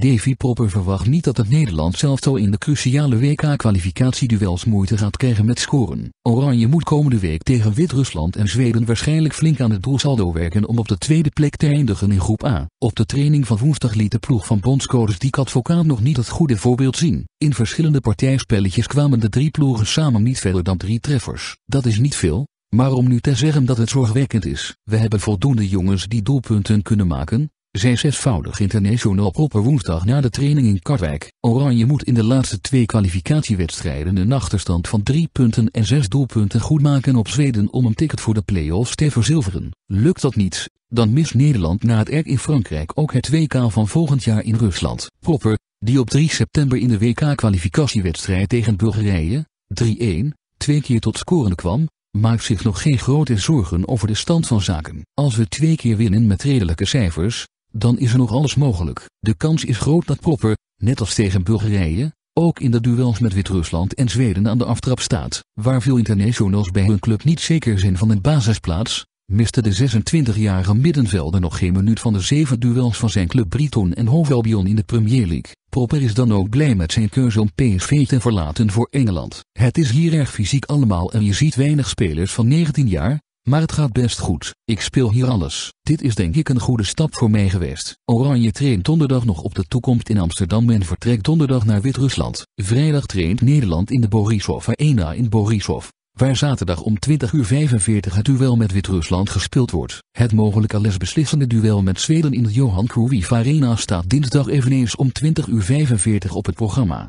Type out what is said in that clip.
Davy Propper verwacht niet dat het Nederland zelf zo in de cruciale WK-kwalificatieduels moeite gaat krijgen met scoren. Oranje moet komende week tegen Wit-Rusland en Zweden waarschijnlijk flink aan het doelsaldo werken om op de tweede plek te eindigen in groep A. Op de training van woensdag liet de ploeg van bondscoach die Advocaat nog niet het goede voorbeeld zien. In verschillende partijspelletjes kwamen de drie ploegen samen niet verder dan drie treffers. Dat is niet veel, maar om nu te zeggen dat het zorgwekkend is, we hebben voldoende jongens die doelpunten kunnen maken, zij zesvoudig international proper woensdag na de training in Karwijk. Oranje moet in de laatste twee kwalificatiewedstrijden een achterstand van drie punten en zes doelpunten goedmaken op Zweden om een ticket voor de play-offs te verzilveren. Lukt dat niet, dan mist Nederland na het EK in Frankrijk ook het WK van volgend jaar in Rusland. Proper, die op 3 september in de WK-kwalificatiewedstrijd tegen Bulgarije, 3-1, twee keer tot scoren kwam, maakt zich nog geen grote zorgen over de stand van zaken. Als we twee keer winnen met redelijke cijfers, dan is er nog alles mogelijk. De kans is groot dat Popper, net als tegen Bulgarije, ook in de duels met Wit-Rusland en Zweden aan de aftrap staat. Waar veel internationals bij hun club niet zeker zijn van een basisplaats, miste de 26-jarige middenvelder nog geen minuut van de zeven duels van zijn club Briton en Hove Albion in de Premier League. Proper is dan ook blij met zijn keuze om PSV te verlaten voor Engeland. Het is hier erg fysiek allemaal en je ziet weinig spelers van 19 jaar, maar het gaat best goed, ik speel hier alles. Dit is denk ik een goede stap voor mij geweest. Oranje traint donderdag nog op de toekomst in Amsterdam en vertrekt donderdag naar Wit-Rusland. Vrijdag traint Nederland in de Borisov Arena in Borisov waar zaterdag om 20.45 uur het duel met Wit-Rusland gespeeld wordt. Het mogelijke lesbeslissende duel met Zweden in de Johan Cruyff Arena staat dinsdag eveneens om 20.45 uur op het programma.